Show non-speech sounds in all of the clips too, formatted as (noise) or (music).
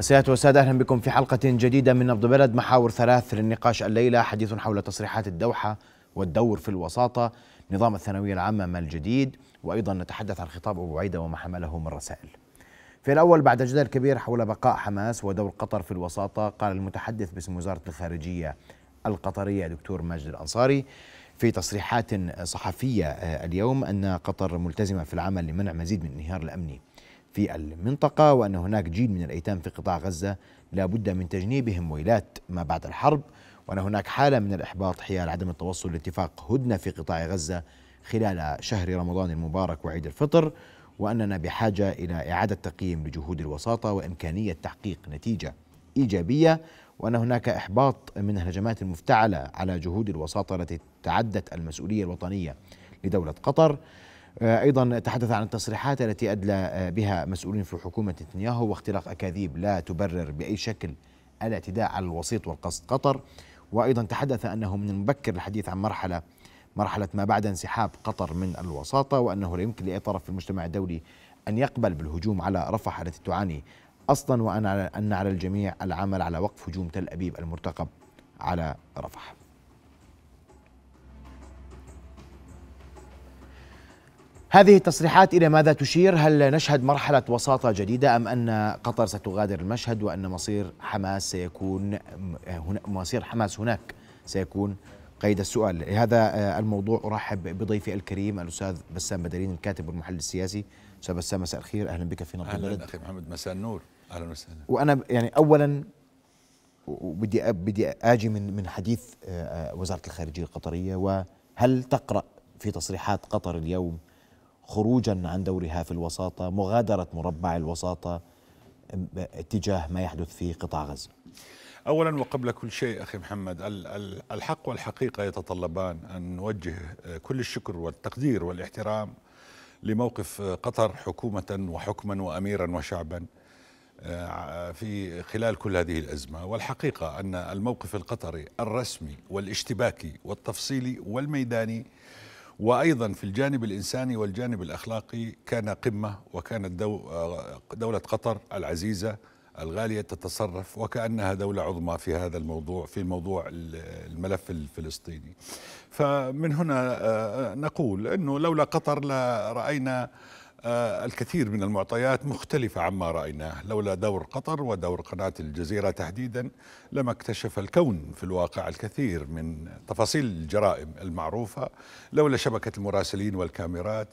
سيادة والسادة أهلا بكم في حلقة جديدة من نبض بلد محاور ثلاث للنقاش الليلة حديث حول تصريحات الدوحة والدور في الوساطة نظام الثانوية العامة ما الجديد وأيضا نتحدث عن خطاب أبو عيدة وما حمله من رسائل في الأول بعد جدل كبير حول بقاء حماس ودور قطر في الوساطة قال المتحدث باسم وزارة الخارجية القطرية دكتور ماجد الأنصاري في تصريحات صحفية آه، اليوم أن قطر ملتزمة في العمل لمنع مزيد من الانهيار الأمني في المنطقة وأن هناك جيل من الأيتام في قطاع غزة لا بد من تجنيبهم ويلات ما بعد الحرب وأن هناك حالة من الإحباط حيال عدم التوصل لاتفاق هدنة في قطاع غزة خلال شهر رمضان المبارك وعيد الفطر وأننا بحاجة إلى إعادة تقييم لجهود الوساطة وإمكانية تحقيق نتيجة إيجابية وأن هناك إحباط من الهجمات المفتعلة على جهود الوساطة التي تعدت المسؤولية الوطنية لدولة قطر أيضا تحدث عن التصريحات التي أدلى آه، بها مسؤولين في حكومة نتنياهو واختراق أكاذيب لا تبرر بأي شكل الاعتداء على الوسيط والقصد قطر وأيضا تحدث أنه من المبكر الحديث عن مرحلة مرحلة ما بعد انسحاب قطر من الوساطة وأنه لا يمكن لأي طرف في المجتمع الدولي أن يقبل بالهجوم على رفح التي تعاني أصلا وأن على ان على الجميع العمل على وقف هجوم تل أبيب المرتقب على رفح هذه التصريحات إلى ماذا تشير؟ هل نشهد مرحلة وساطة جديدة أم أن قطر ستغادر المشهد وأن مصير حماس سيكون مصير حماس هناك سيكون قيد السؤال لهذا آه، الموضوع أرحب بضيفي الكريم الأستاذ بسام بدرين الكاتب والمحلل السياسي أستاذ بسام مساء الخير أهلا بك في نبض أهلا بلد. أخي محمد مساء النور أهلا وسهلا وأنا يعني أولا بدي بدي اجي من من حديث آه، آه، وزاره الخارجيه القطريه وهل تقرا في تصريحات قطر اليوم خروجا عن دورها في الوساطة مغادرة مربع الوساطة اتجاه ما يحدث في قطاع غزة أولا وقبل كل شيء أخي محمد الحق والحقيقة يتطلبان أن نوجه آه، كل الشكر والتقدير والاحترام لموقف آه، قطر حكومة وحكما وأميرا وشعبا آه، في خلال كل هذه الأزمة والحقيقة أن الموقف القطري الرسمي والاشتباكي والتفصيلي والميداني وأيضا في الجانب الإنساني والجانب الأخلاقي كان قمة وكانت آه، دولة قطر العزيزة الغالية تتصرف وكأنها دولة عظمى في هذا الموضوع في موضوع الملف الفلسطيني فمن هنا آه، آه، نقول أنه لولا قطر لرأينا آه، الكثير من المعطيات مختلفة عما رأيناه لولا دور قطر ودور قناة الجزيرة تحديدا لما اكتشف الكون في الواقع الكثير من تفاصيل الجرائم المعروفة لولا شبكة المراسلين والكاميرات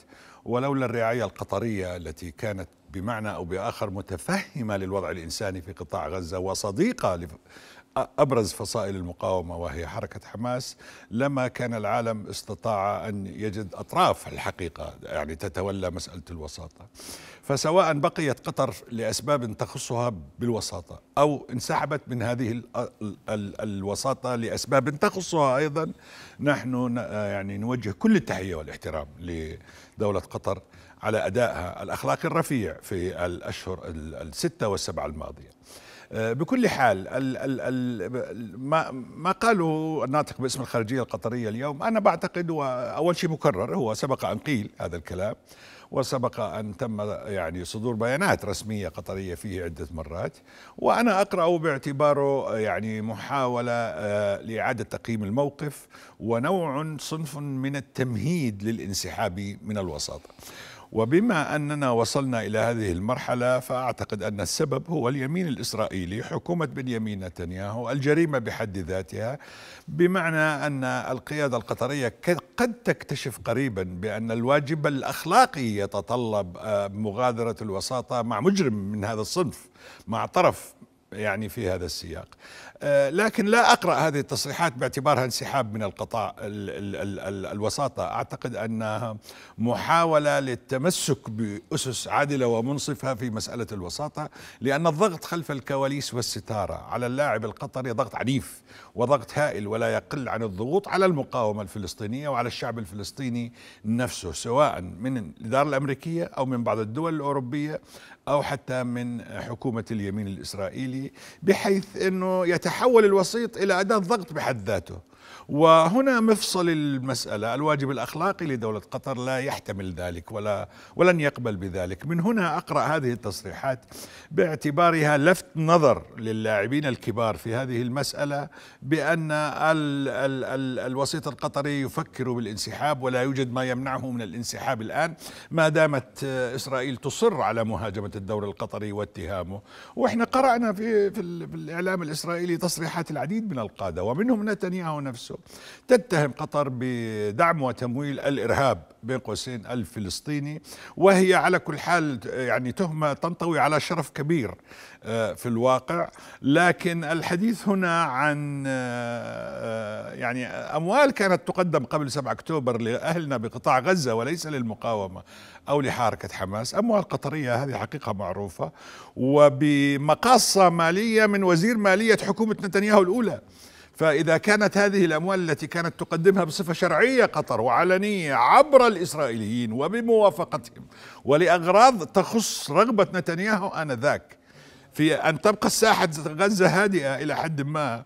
ولولا الرعاية القطرية التي كانت بمعنى أو بآخر متفهمة للوضع الإنساني في قطاع غزة وصديقة أبرز فصائل المقاومة وهي حركة حماس لما كان العالم استطاع أن يجد أطراف الحقيقة يعني تتولى مسألة الوساطة فسواء بقيت قطر لأسباب تخصها بالوساطة أو انسحبت من هذه الوساطة لأسباب تخصها أيضا نحن يعني نوجه كل التحية والاحترام لدولة قطر على أدائها الأخلاقي الرفيع في الأشهر الستة والسبعة الماضية آه، بكل حال ال ال ال ما, ما قاله الناطق باسم الخارجية القطرية اليوم أنا بعتقد هو أول شيء مكرر هو سبق أن قيل هذا الكلام وسبق أن تم يعني صدور بيانات رسمية قطرية فيه عدة مرات وأنا أقرأه باعتباره يعني محاولة آه، لإعادة تقييم الموقف ونوع صنف من التمهيد للانسحاب من الوساطة وبما أننا وصلنا إلى هذه المرحلة فأعتقد أن السبب هو اليمين الإسرائيلي حكومة بنيامين نتنياهو الجريمة بحد ذاتها بمعنى أن القيادة القطرية قد تكتشف قريبا بأن الواجب الأخلاقي يتطلب آه، مغادرة الوساطة مع مجرم من هذا الصنف مع طرف يعني في هذا السياق آه، لكن لا أقرأ هذه التصريحات باعتبارها انسحاب من القطاع الوساطة أعتقد أنها محاولة للتمسك بأسس عادلة ومنصفة في مسألة الوساطة لأن الضغط خلف الكواليس والستارة على اللاعب القطري ضغط عنيف وضغط هائل ولا يقل عن الضغوط على المقاومة الفلسطينية وعلى الشعب الفلسطيني نفسه سواء من الإدارة الأمريكية أو من بعض الدول الأوروبية أو حتى من حكومة اليمين الإسرائيلي بحيث أنه يتحول الوسيط إلى أداة ضغط بحد ذاته وهنا مفصل المسألة الواجب الأخلاقي لدولة قطر لا يحتمل ذلك ولا ولن يقبل بذلك من هنا أقرأ هذه التصريحات باعتبارها لفت نظر للاعبين الكبار في هذه المسألة بأن ال ال ال الوسيط القطري يفكر بالانسحاب ولا يوجد ما يمنعه من الانسحاب الآن ما دامت إسرائيل تصر على مهاجمة الدور القطري واتهامه وإحنا قرأنا في, في, في الإعلام الإسرائيلي تصريحات العديد من القادة ومنهم نتنياهو نفسه نفسه تتهم قطر بدعم وتمويل الإرهاب بين قوسين الفلسطيني وهي على كل حال يعني تهمة تنطوي على شرف كبير آه، في الواقع لكن الحديث هنا عن آه، يعني أموال كانت تقدم قبل 7 أكتوبر لأهلنا بقطاع غزة وليس للمقاومة أو لحركة حماس أموال قطرية هذه حقيقة معروفة وبمقاصة مالية من وزير مالية حكومة نتنياهو الأولى فإذا كانت هذه الأموال التي كانت تقدمها بصفة شرعية قطر وعلنية عبر الإسرائيليين وبموافقتهم ولأغراض تخص رغبة نتنياهو آنذاك في أن تبقى الساحة غزة هادئة إلى حد ما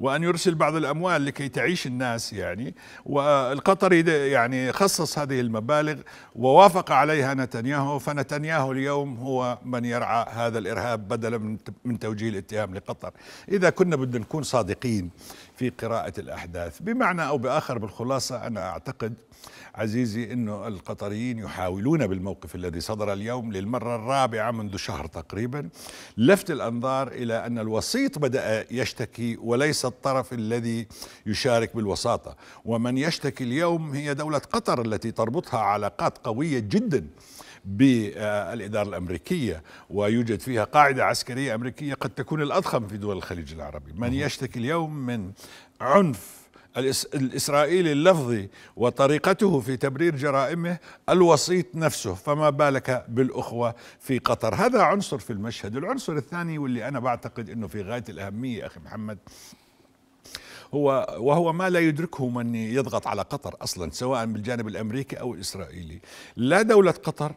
وأن يرسل بعض الأموال لكي تعيش الناس يعني والقطري يعني خصص هذه المبالغ ووافق عليها نتنياهو فنتنياهو اليوم هو من يرعى هذا الإرهاب بدلا من توجيه الاتهام لقطر إذا كنا بدنا نكون صادقين في قراءة الأحداث بمعنى أو بآخر بالخلاصة أنا أعتقد عزيزي أنه القطريين يحاولون بالموقف الذي صدر اليوم للمرة الرابعة منذ شهر تقريبا لفت الأنظار إلى أن الوسيط بدأ يشتكي وليس الطرف الذي يشارك بالوساطة ومن يشتكي اليوم هي دولة قطر التي تربطها علاقات قوية جدا بالإدارة الأمريكية ويوجد فيها قاعدة عسكرية أمريكية قد تكون الأضخم في دول الخليج العربي من يشتكي اليوم من عنف الإسرائيلي اللفظي وطريقته في تبرير جرائمه الوسيط نفسه فما بالك بالأخوة في قطر هذا عنصر في المشهد العنصر الثاني واللي أنا بعتقد أنه في غاية الأهمية أخي محمد هو وهو ما لا يدركه من يضغط على قطر أصلا سواء بالجانب الأمريكي أو الإسرائيلي لا دولة قطر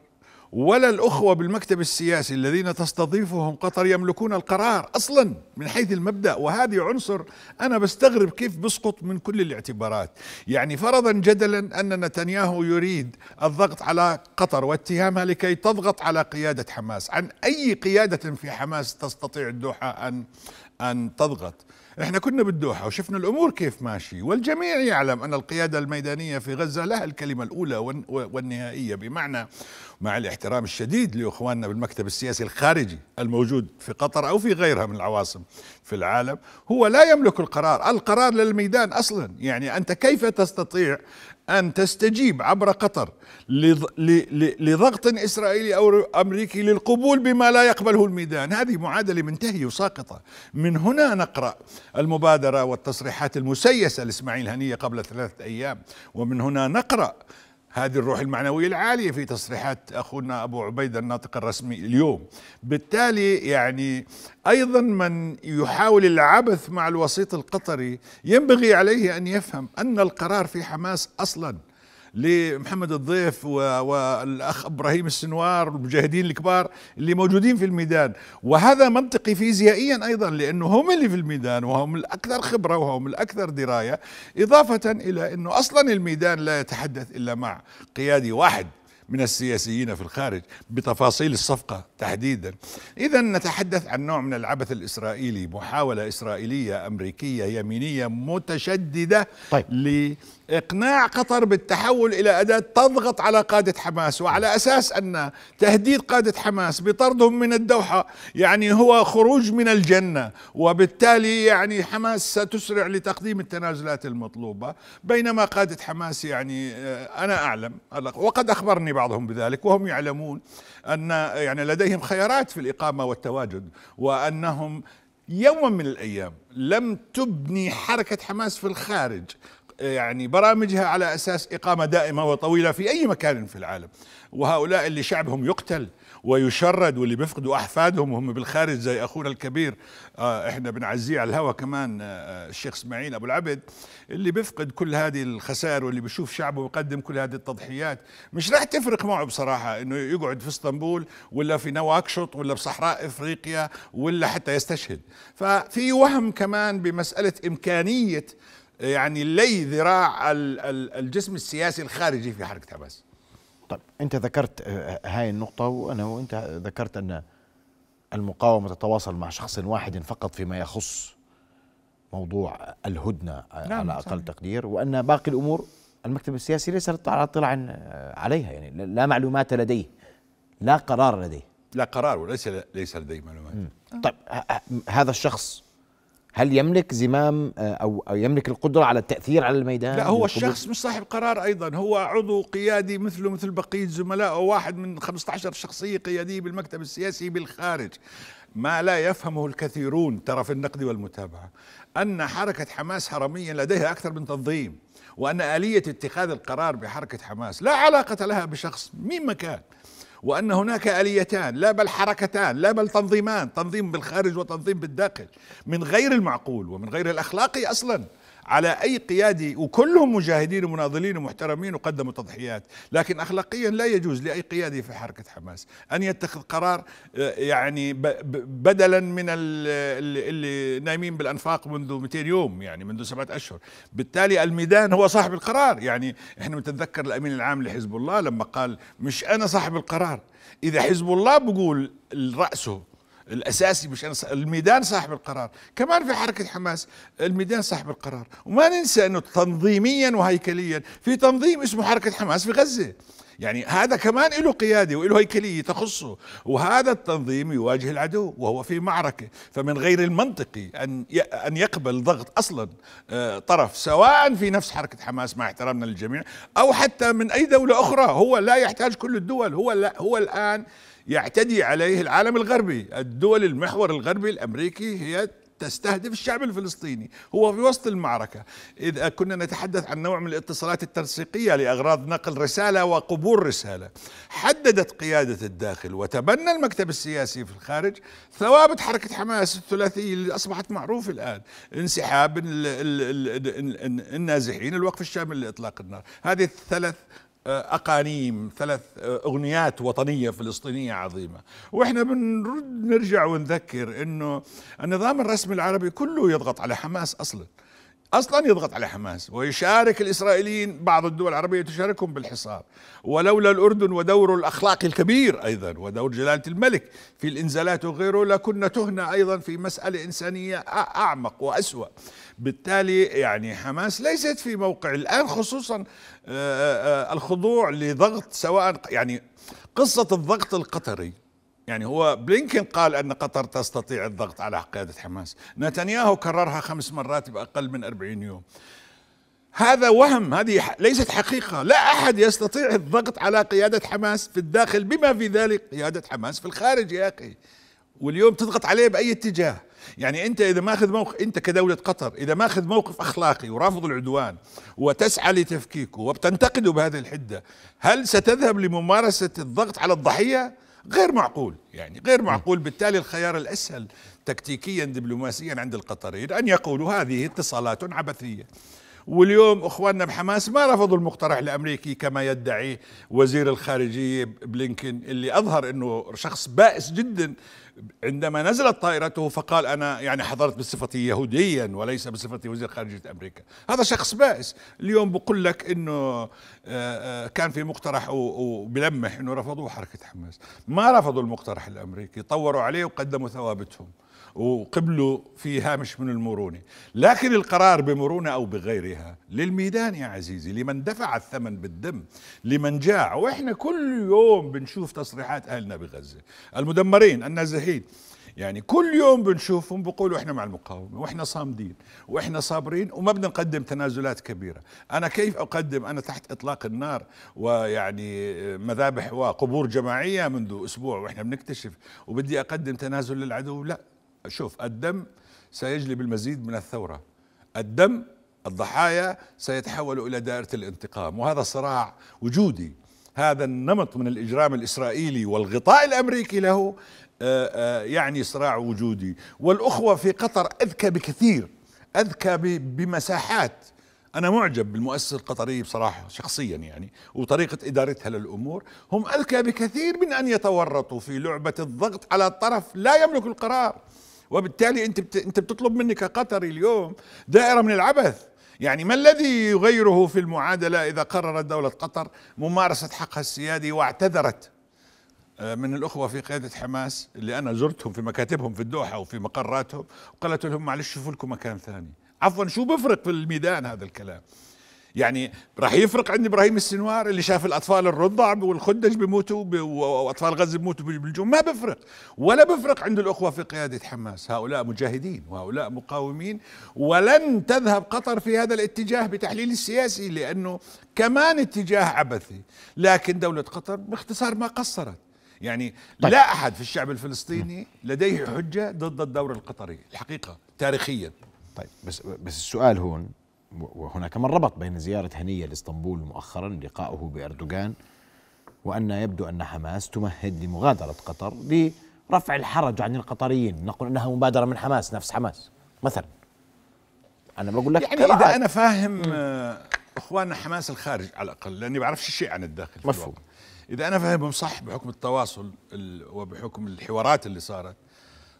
ولا الأخوة بالمكتب السياسي الذين تستضيفهم قطر يملكون القرار أصلا من حيث المبدأ وهذه عنصر أنا بستغرب كيف بسقط من كل الاعتبارات يعني فرضا جدلا أن نتنياهو يريد الضغط على قطر واتهامها لكي تضغط على قيادة حماس عن أي قيادة في حماس تستطيع الدوحة أن أن تضغط احنا كنا بالدوحة وشفنا الأمور كيف ماشي والجميع يعلم أن القيادة الميدانية في غزة لها الكلمة الأولى والنهائية بمعنى مع الاحترام الشديد لإخواننا بالمكتب السياسي الخارجي الموجود في قطر أو في غيرها من العواصم في العالم هو لا يملك القرار القرار للميدان أصلا يعني أنت كيف تستطيع أن تستجيب عبر قطر لضغط إسرائيلي أو أمريكي للقبول بما لا يقبله الميدان هذه معادلة منتهية وساقطة من هنا نقرأ المبادرة والتصريحات المسيسة لإسماعيل هنية قبل ثلاثة أيام ومن هنا نقرأ هذه الروح المعنوية العالية في تصريحات أخونا أبو عبيدة الناطق الرسمي اليوم بالتالي يعني أيضا من يحاول العبث مع الوسيط القطري ينبغي عليه أن يفهم أن القرار في حماس أصلاً لمحمد الضيف والاخ ابراهيم السنوار والمجاهدين الكبار اللي موجودين في الميدان وهذا منطقي فيزيائيا ايضا لانه هم اللي في الميدان وهم الاكثر خبره وهم الاكثر درايه اضافه الى انه اصلا الميدان لا يتحدث الا مع قيادي واحد من السياسيين في الخارج بتفاصيل الصفقة تحديدا إذا نتحدث عن نوع من العبث الإسرائيلي محاولة إسرائيلية أمريكية يمينية متشددة طيب. إقناع قطر بالتحول إلى أداة تضغط على قادة حماس وعلى أساس أن تهديد قادة حماس بطردهم من الدوحة يعني هو خروج من الجنة وبالتالي يعني حماس ستسرع لتقديم التنازلات المطلوبة بينما قادة حماس يعني آه، أنا أعلم وقد أخبرني بعضهم بذلك وهم يعلمون أن يعني لديهم خيارات في الإقامة والتواجد وأنهم يوما من الأيام لم تبني حركة حماس في الخارج يعني برامجها على اساس اقامه دائمه وطويله في اي مكان في العالم وهؤلاء اللي شعبهم يقتل ويشرد واللي بيفقدوا احفادهم وهم بالخارج زي اخونا الكبير آه، احنا بنعزيه على الهوى كمان آه، آه، الشيخ اسماعيل ابو العبد اللي بيفقد كل هذه الخسائر واللي بيشوف شعبه ويقدم كل هذه التضحيات مش راح تفرق معه بصراحه انه يقعد في اسطنبول ولا في نواكشوط ولا بصحراء افريقيا ولا حتى يستشهد ففي وهم كمان بمساله امكانيه يعني لي ذراع الجسم السياسي الخارجي في حركه عباس طيب انت ذكرت آه، هاي النقطه وانا وانت ذكرت ان المقاومه تتواصل مع شخص واحد فقط فيما يخص موضوع الهدنه نعم على اقل صحيح. تقدير وان باقي الامور المكتب السياسي ليس على اطلاع عليها يعني لا معلومات لديه لا قرار لديه لا قرار وليس ليس لديه معلومات طيب هذا الشخص هل يملك زمام آه، او يملك القدره على التاثير على الميدان؟ لا هو الشخص مش صاحب قرار ايضا هو عضو قيادي مثله مثل بقيه زملائه واحد من 15 شخصيه قياديه بالمكتب السياسي بالخارج ما لا يفهمه الكثيرون ترى في النقد والمتابعه ان حركه حماس هرميا لديها اكثر من تنظيم وان اليه اتخاذ القرار بحركه حماس لا علاقه لها بشخص مين مكان وأن هناك آليتان لا بل حركتان لا بل تنظيمان تنظيم بالخارج وتنظيم بالداخل من غير المعقول ومن غير الأخلاقي أصلاً على أي قيادي وكلهم مجاهدين ومناضلين ومحترمين وقدموا تضحيات لكن أخلاقيا لا يجوز لأي قيادي في حركة حماس أن يتخذ قرار آه، يعني بدلا من اللي نايمين بالأنفاق منذ 200 يوم يعني منذ سبعة أشهر بالتالي الميدان هو صاحب القرار يعني إحنا متذكر الأمين العام لحزب الله لما قال مش أنا صاحب القرار إذا حزب الله بقول رأسه الاساسي مش أنا الميدان صاحب القرار كمان في حركه حماس الميدان صاحب القرار وما ننسى انه تنظيميا وهيكليا في تنظيم اسمه حركه حماس في غزه يعني هذا كمان له قيادة وله هيكلية تخصه وهذا التنظيم يواجه العدو وهو في معركة فمن غير المنطقي أن أن يقبل ضغط أصلا آه، طرف سواء في نفس حركة حماس مع احترامنا للجميع أو حتى من أي دولة أخرى هو لا يحتاج كل الدول هو لا هو الآن يعتدي عليه العالم الغربي الدول المحور الغربي الأمريكي هي تستهدف الشعب الفلسطيني هو في وسط المعركة إذا كنا نتحدث عن نوع من الاتصالات التنسيقية لأغراض نقل رسالة وقبول رسالة حددت قيادة الداخل وتبنى المكتب السياسي في الخارج ثوابت حركة حماس الثلاثية اللي أصبحت معروفة الآن انسحاب النازحين الوقف الشامل لإطلاق النار هذه الثلاث آه، اقانيم ثلاث آه، اغنيات وطنيه فلسطينيه عظيمه واحنا بنرد نرجع ونذكر انه النظام الرسمي العربي كله يضغط على حماس اصلا اصلا يضغط على حماس ويشارك الاسرائيليين بعض الدول العربيه تشاركهم بالحصار ولولا الاردن ودوره الاخلاقي الكبير ايضا ودور جلاله الملك في الانزالات وغيره لكنا تهنا ايضا في مساله انسانيه اعمق واسوا بالتالي يعني حماس ليست في موقع الان خصوصا آه، آه، آه، الخضوع لضغط سواء يعني قصه الضغط القطري يعني هو بلينكن قال أن قطر تستطيع الضغط على قيادة حماس نتنياهو كررها خمس مرات بأقل من 40 يوم هذا وهم هذه ليست حقيقة لا أحد يستطيع الضغط على قيادة حماس في الداخل بما في ذلك قيادة حماس في الخارج يا أخي واليوم تضغط عليه بأي اتجاه يعني أنت إذا ماخذ موقف أنت كدولة قطر إذا ماخذ موقف أخلاقي ورافض العدوان وتسعى لتفكيكه وبتنتقده بهذه الحدة هل ستذهب لممارسة الضغط على الضحية غير معقول يعني غير معقول بالتالي الخيار الأسهل تكتيكيا دبلوماسيا عند القطريين أن يقولوا هذه اتصالات عبثية واليوم اخواننا بحماس ما رفضوا المقترح الامريكي كما يدعي وزير الخارجيه بلينكن اللي اظهر انه شخص بائس جدا عندما نزلت طائرته فقال انا يعني حضرت بصفتي يهوديا وليس بصفتي وزير خارجيه امريكا، هذا شخص بائس، اليوم بقول لك انه آه، آه، كان في مقترح وبلمح انه رفضوه حركه حماس، ما رفضوا المقترح الامريكي، طوروا عليه وقدموا ثوابتهم. وقبلوا في هامش من المرونة لكن القرار بمرونة أو بغيرها للميدان يا عزيزي لمن دفع الثمن بالدم لمن جاع وإحنا كل يوم بنشوف تصريحات أهلنا بغزة المدمرين النازحين يعني كل يوم بنشوفهم بيقولوا احنا مع المقاومه واحنا صامدين واحنا صابرين وما بدنا نقدم تنازلات كبيره، انا كيف اقدم انا تحت اطلاق النار ويعني مذابح وقبور جماعيه منذ اسبوع واحنا بنكتشف وبدي اقدم تنازل للعدو لا شوف الدم سيجلب المزيد من الثورة الدم الضحايا سيتحولوا إلى دائرة الانتقام وهذا صراع وجودي هذا النمط من الإجرام الإسرائيلي والغطاء الأمريكي له آه، آه، يعني صراع وجودي والأخوة في قطر أذكى بكثير أذكى بمساحات أنا معجب بالمؤسسة القطرية بصراحة شخصيا يعني وطريقة إدارتها للأمور هم أذكى بكثير من أن يتورطوا في لعبة الضغط على الطرف لا يملك القرار وبالتالي انت بت... انت بتطلب مني كقطري اليوم دائره من العبث يعني ما الذي يغيره في المعادله اذا قررت دوله قطر ممارسه حقها السيادي واعتذرت آه، من الاخوه في قياده حماس اللي انا زرتهم في مكاتبهم في الدوحه وفي مقراتهم وقالت لهم معلش شوفوا لكم مكان ثاني عفوا شو بفرق في الميدان هذا الكلام يعني راح يفرق عند ابراهيم السنوار اللي شاف الاطفال الرضع والخدج بيموتوا واطفال غزه بيموتوا بالجوع ما بفرق ولا بفرق عند الاخوه في قياده حماس هؤلاء مجاهدين وهؤلاء مقاومين ولن تذهب قطر في هذا الاتجاه بتحليل السياسي لانه كمان اتجاه عبثي لكن دوله قطر باختصار ما قصرت يعني طيب. لا احد في الشعب الفلسطيني لديه حجه ضد الدور القطري الحقيقه تاريخيا طيب بس بس السؤال هون وهناك من ربط بين زيارة هنية لإسطنبول مؤخرا لقائه بأردوغان وأن يبدو أن حماس تمهد لمغادرة قطر لرفع الحرج عن القطريين نقول أنها مبادرة من حماس نفس حماس مثلا أنا بقول لك يعني إذا أنا فاهم آه، إخواننا حماس الخارج على الأقل لأني بعرفش شيء عن الداخل مفهوم إذا أنا فاهمهم صح بحكم التواصل وبحكم الحوارات اللي صارت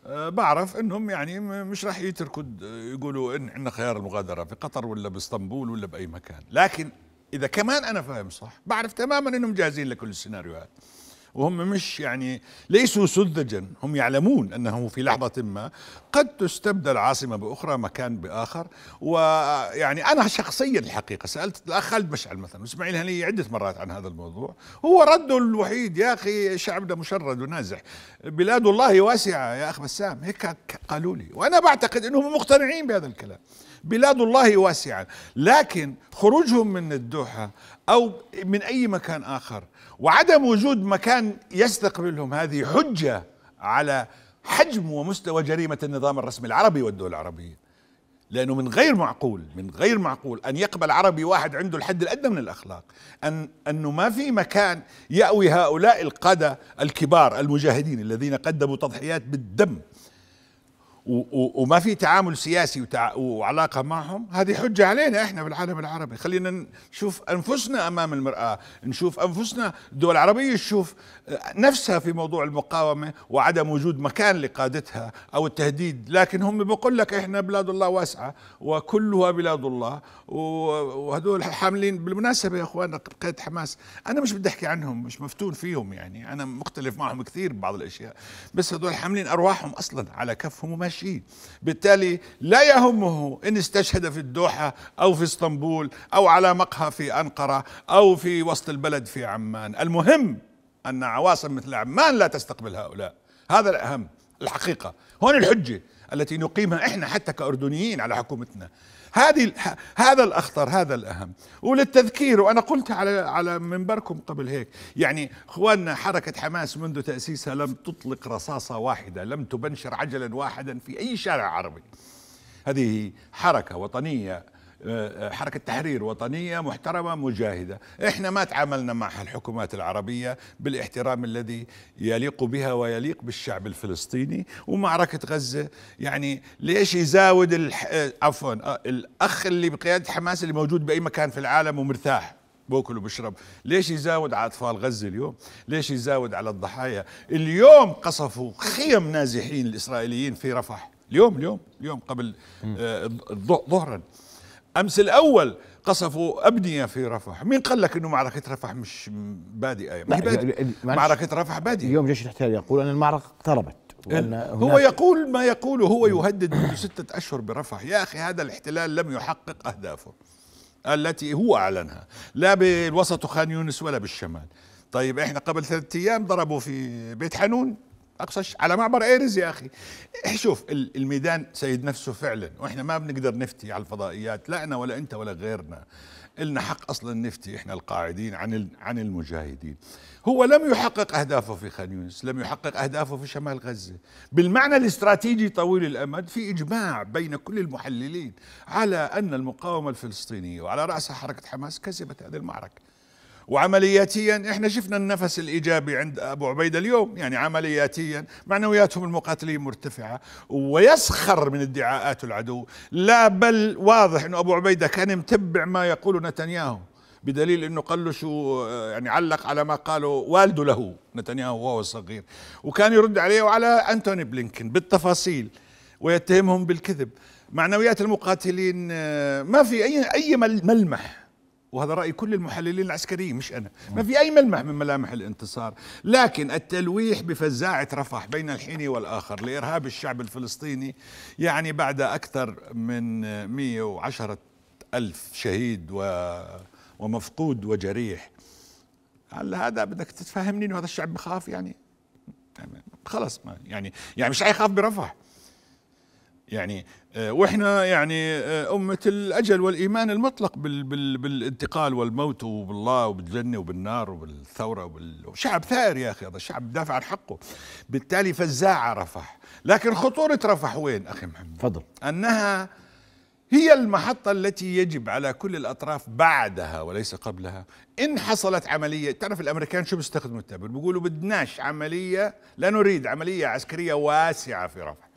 أه، بعرف انهم يعني مش راح يتركوا يقولوا ان عندنا خيار المغادره في قطر ولا باسطنبول ولا باي مكان لكن اذا كمان انا فاهم صح بعرف تماما انهم جاهزين لكل السيناريوهات وهم مش يعني ليسوا سذجا هم يعلمون أنه في لحظة ما قد تستبدل عاصمة بأخرى مكان بآخر ويعني أنا شخصيا الحقيقة سألت الأخ خالد مشعل مثلا واسماعيل هني عدة مرات عن هذا الموضوع هو رده الوحيد يا أخي شعبنا مشرد ونازح بلاد الله واسعة يا أخ بسام هيك قالوا لي وأنا بعتقد أنهم مقتنعين بهذا الكلام بلاد الله واسعة لكن خروجهم من الدوحة أو من أي مكان آخر وعدم وجود مكان يستقبلهم هذه حجة على حجم ومستوى جريمة النظام الرسمي العربي والدول العربية لأنه من غير معقول من غير معقول أن يقبل عربي واحد عنده الحد الأدنى من الأخلاق أن أنه ما في مكان يأوي هؤلاء القادة الكبار المجاهدين الذين قدموا تضحيات بالدم وما في تعامل سياسي وعلاقه معهم هذه حجه علينا احنا بالعالم العربي خلينا نشوف انفسنا امام المراه نشوف انفسنا الدول العربيه تشوف آه، نفسها في موضوع المقاومه وعدم وجود مكان لقادتها او التهديد لكن هم بقول لك احنا بلاد الله واسعه وكلها بلاد الله وهذول حاملين بالمناسبه يا اخوان قياده حماس انا مش بدي احكي عنهم مش مفتون فيهم يعني انا مختلف معهم كثير ببعض الاشياء بس هذول حاملين ارواحهم اصلا على كفهم وما ماشيين بالتالي لا يهمه ان استشهد في الدوحه او في اسطنبول او على مقهى في انقره او في وسط البلد في عمان المهم ان عواصم مثل عمان لا تستقبل هؤلاء هذا الاهم الحقيقه هون الحجه التي نقيمها احنا حتى كاردنيين على حكومتنا هذه هذا الاخطر هذا الاهم وللتذكير وانا قلت على على منبركم قبل هيك يعني اخواننا حركه حماس منذ تاسيسها لم تطلق رصاصه واحده لم تبنشر عجلا واحدا في اي شارع عربي هذه حركه وطنيه آه، آه، حركة تحرير وطنية محترمة مجاهدة إحنا ما تعاملنا مع الحكومات العربية بالاحترام الذي يليق بها ويليق بالشعب الفلسطيني ومعركة غزة يعني ليش يزاود آه، عفوا الأخ اللي بقيادة حماس اللي موجود بأي مكان في العالم ومرتاح بوكل وبشرب ليش يزاود على أطفال غزة اليوم ليش يزاود على الضحايا اليوم قصفوا خيم نازحين الإسرائيليين في رفح اليوم اليوم اليوم قبل ظهرا امس الاول قصفوا ابنيه في رفح، مين قال لك انه معركه رفح مش بادئه؟ يعني بادئ. معركه رفح بادئه اليوم جيش الاحتلال يقول ان المعركه اقتربت إيه. هو يقول ما يقوله هو يهدد منذ ستة أشهر برفح يا أخي هذا الاحتلال لم يحقق أهدافه التي هو أعلنها لا بالوسط خان يونس ولا بالشمال طيب إحنا قبل ثلاثة أيام ضربوا في بيت حنون اقصى على معبر ايرز يا اخي إيه، شوف الميدان سيد نفسه فعلا واحنا ما بنقدر نفتي على الفضائيات لا انا ولا انت ولا غيرنا لنا حق اصلا نفتي احنا القاعدين عن عن المجاهدين هو لم يحقق اهدافه في خان يونس لم يحقق اهدافه في شمال غزه بالمعنى الاستراتيجي طويل الامد في اجماع بين كل المحللين على ان المقاومه الفلسطينيه وعلى راسها حركه حماس كسبت هذه المعركه وعملياتيا احنا شفنا النفس الايجابي عند ابو عبيده اليوم يعني عملياتيا معنوياتهم المقاتلين مرتفعه ويسخر من ادعاءات العدو لا بل واضح انه ابو عبيده كان متبع ما يقوله نتنياهو بدليل انه قال له شو يعني علق على ما قاله والده له نتنياهو وهو صغير وكان يرد عليه وعلى انتوني بلينكن بالتفاصيل ويتهمهم بالكذب معنويات المقاتلين آه، ما في اي اي ملمح وهذا رأي كل المحللين العسكريين مش أنا ما في أي ملمح من ملامح الانتصار لكن التلويح بفزاعة رفح بين الحين والآخر لإرهاب الشعب الفلسطيني يعني بعد أكثر من 110 ألف شهيد و ومفقود وجريح هل هذا بدك تتفهمني انه هذا الشعب بخاف يعني, يعني خلص ما يعني يعني مش حيخاف برفح يعني آه، واحنا يعني آه، امه الاجل والايمان المطلق بال بال بالانتقال والموت وبالله وبالجنه وبالنار وبالثوره وشعب ثائر يا اخي هذا شعب دافع عن حقه بالتالي فزاعه رفح لكن خطوره رفح وين اخي محمد تفضل انها هي المحطة التي يجب على كل الأطراف بعدها وليس قبلها إن حصلت عملية تعرف الأمريكان شو بيستخدموا التعبير بيقولوا بدناش عملية لا نريد عملية عسكرية واسعة في رفح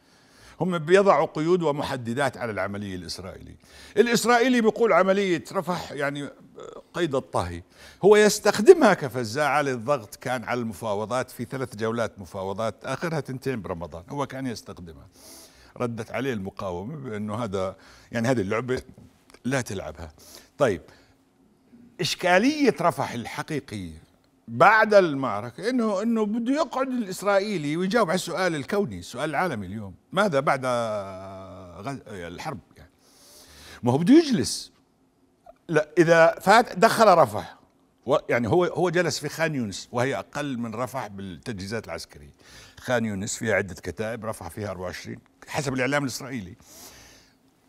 هم بيضعوا قيود ومحددات على العملية الإسرائيلية الإسرائيلي بيقول عملية رفح يعني آه، قيد الطهي هو يستخدمها كفزاعة للضغط كان على المفاوضات في ثلاث جولات مفاوضات آخرها تنتين برمضان هو كان يستخدمها ردت عليه المقاومة بأنه هذا يعني هذه اللعبة لا تلعبها طيب إشكالية رفح الحقيقية بعد المعركة انه انه بده يقعد الاسرائيلي ويجاوب على السؤال الكوني السؤال العالمي اليوم ماذا بعد الحرب يعني ما هو بده يجلس لا اذا فات دخل رفح يعني هو هو جلس في خان يونس وهي اقل من رفح بالتجهيزات العسكريه خان يونس فيها عده كتائب رفح فيها 24 حسب الاعلام الاسرائيلي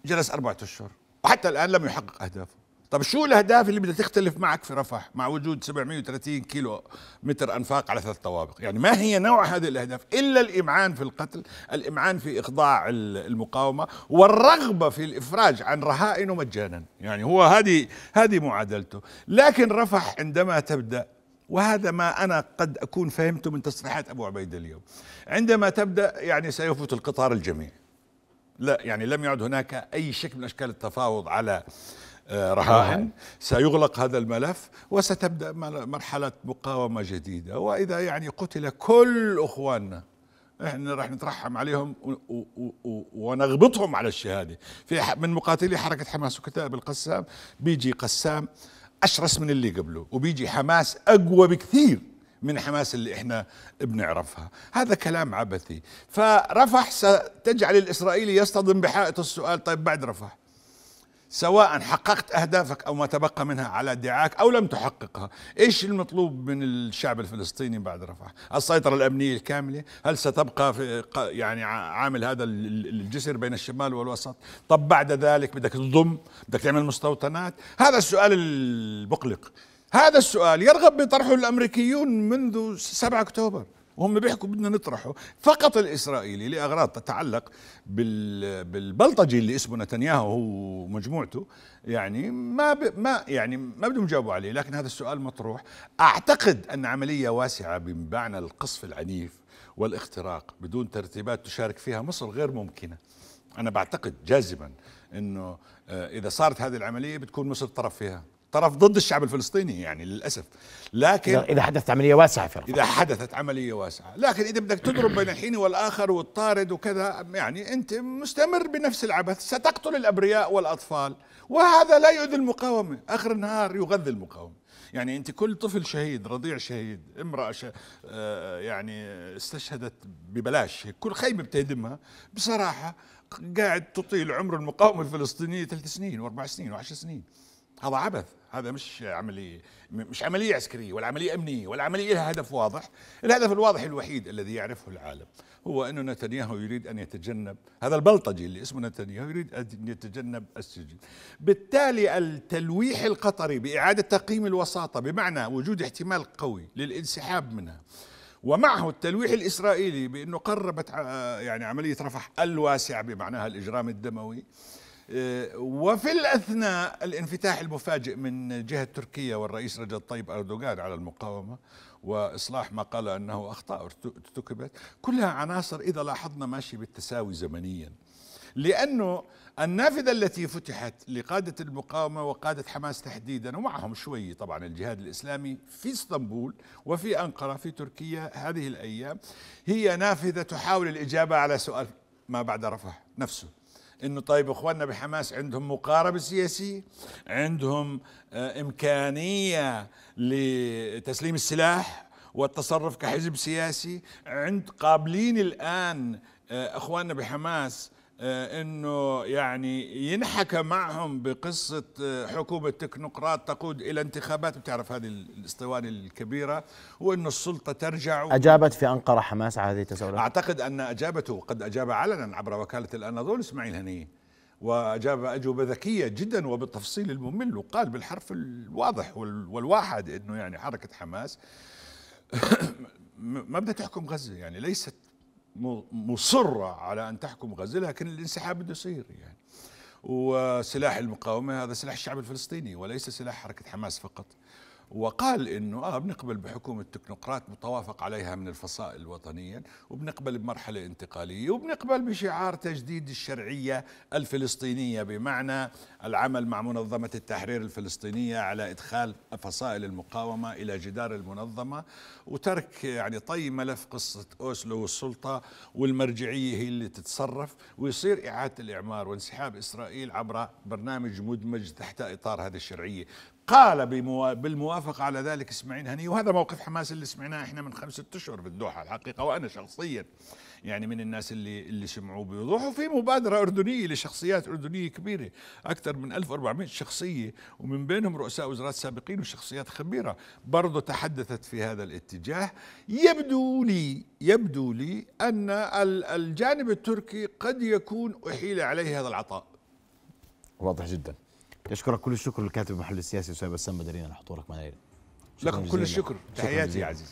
جلس اربعه اشهر وحتى الان لم يحقق اهدافه طب شو الاهداف اللي بدها تختلف معك في رفح مع وجود 730 كيلو متر انفاق على ثلاث طوابق يعني ما هي نوع هذه الاهداف الا الامعان في القتل الامعان في اخضاع المقاومه والرغبه في الافراج عن رهائنه مجانا يعني هو هذه هذه معادلته لكن رفح عندما تبدا وهذا ما انا قد اكون فهمته من تصريحات ابو عبيد اليوم عندما تبدا يعني سيفوت القطار الجميع لا يعني لم يعد هناك اي شكل من اشكال التفاوض على آه، رهائن سيغلق هذا الملف وستبدأ مرحلة مقاومة جديدة وإذا يعني قتل كل أخواننا احنا راح نترحم عليهم ونغبطهم على الشهاده في من مقاتلي حركه حماس وكتاب القسام بيجي قسام اشرس من اللي قبله وبيجي حماس اقوى بكثير من حماس اللي احنا بنعرفها هذا كلام عبثي فرفح ستجعل الاسرائيلي يصطدم بحائط السؤال طيب بعد رفح سواء حققت اهدافك او ما تبقى منها على ادعائك او لم تحققها، ايش المطلوب من الشعب الفلسطيني بعد رفح؟ السيطره الامنيه الكامله، هل ستبقى في يعني عامل هذا الجسر بين الشمال والوسط؟ طب بعد ذلك بدك تضم، بدك تعمل مستوطنات، هذا السؤال المقلق. هذا السؤال يرغب بطرحه الامريكيون منذ 7 اكتوبر. وهم بيحكوا بدنا نطرحه فقط الإسرائيلي لأغراض تتعلق بالبلطجي اللي اسمه نتنياهو هو مجموعته يعني ما ب... ما يعني ما بدهم يجاوبوا عليه لكن هذا السؤال مطروح أعتقد أن عملية واسعة بمعنى القصف العنيف والاختراق بدون ترتيبات تشارك فيها مصر غير ممكنة أنا بعتقد جازما أنه آه، إذا صارت هذه العملية بتكون مصر طرف فيها طرف ضد الشعب الفلسطيني يعني للاسف لكن اذا حدثت عمليه واسعه في اذا حدثت عمليه واسعه لكن اذا بدك تضرب بين الحين والاخر وتطارد وكذا يعني انت مستمر بنفس العبث ستقتل الابرياء والاطفال وهذا لا يؤذي المقاومه اخر النهار يغذي المقاومه يعني انت كل طفل شهيد رضيع شهيد امراه ش... آه يعني استشهدت ببلاش كل خيمه بتهدمها بصراحه قاعد تطيل عمر المقاومه الفلسطينيه ثلاث سنين واربع سنين وعشر سنين هذا عبث هذا مش عمليه مش عمليه عسكريه ولا عمليه امنيه ولا عمليه لها هدف واضح الهدف الواضح الوحيد الذي يعرفه العالم هو انه نتنياهو يريد ان يتجنب هذا البلطجي اللي اسمه نتنياهو يريد ان يتجنب السجن بالتالي التلويح القطري باعاده تقييم الوساطه بمعنى وجود احتمال قوي للانسحاب منها ومعه التلويح الاسرائيلي بانه قربت آه، يعني عمليه رفح الواسع بمعناها الاجرام الدموي آه، وفي الأثناء الانفتاح المفاجئ من جهة تركيا والرئيس رجب طيب أردوغان على المقاومة وإصلاح ما قال أنه أخطاء ارتكبت كلها عناصر إذا لاحظنا ماشية بالتساوي زمنيا لأنه النافذة التي فتحت لقادة المقاومة وقادة حماس تحديدا ومعهم شوي طبعا الجهاد الإسلامي في اسطنبول وفي أنقرة في تركيا هذه الأيام هي نافذة تحاول الإجابة على سؤال ما بعد رفح نفسه انه طيب اخواننا بحماس عندهم مقاربه سياسيه عندهم آه، امكانيه لتسليم السلاح والتصرف كحزب سياسي عند قابلين الان آه، اخواننا بحماس آه، انه يعني ينحكى معهم بقصه آه، حكومه تكنوقراط تقود الى انتخابات بتعرف هذه الاسطوانه الكبيره وانه السلطه ترجع اجابت في انقره حماس على هذه التساؤلات اعتقد ان اجابته قد اجاب علنا عبر وكاله الاناضول اسماعيل هنيه واجاب اجوبه ذكيه جدا وبالتفصيل الممل وقال بالحرف الواضح والواحد انه يعني حركه حماس (coughs) ما بدها تحكم غزه يعني ليست مصرة على أن تحكم غزة لكن الانسحاب بده يصير يعني وسلاح المقاومة هذا سلاح الشعب الفلسطيني وليس سلاح حركة حماس فقط وقال انه اه بنقبل بحكومه تكنوقراط متوافق عليها من الفصائل وطنيا وبنقبل بمرحله انتقاليه وبنقبل بشعار تجديد الشرعيه الفلسطينيه بمعنى العمل مع منظمه التحرير الفلسطينيه على ادخال فصائل المقاومه الى جدار المنظمه وترك يعني طي ملف قصه اوسلو والسلطه والمرجعيه هي اللي تتصرف ويصير اعاده الاعمار وانسحاب اسرائيل عبر برنامج مدمج تحت اطار هذه الشرعيه قال بالموافقة على ذلك اسماعيل هني وهذا موقف حماس اللي سمعناه احنا من خمسة اشهر في الدوحة الحقيقة وانا شخصيا يعني من الناس اللي اللي سمعوه بوضوح وفي مبادرة أردنية لشخصيات أردنية كبيرة أكثر من 1400 شخصية ومن بينهم رؤساء وزارات سابقين وشخصيات خبيرة برضو تحدثت في هذا الاتجاه يبدو لي يبدو لي أن الجانب التركي قد يكون أحيل عليه هذا العطاء واضح جداً يشكرك كل الشكر الكاتب المحلل السياسي اسامه بسام مدنينا على حضورك معنا لكم كل الشكر تحياتي يا عزيزي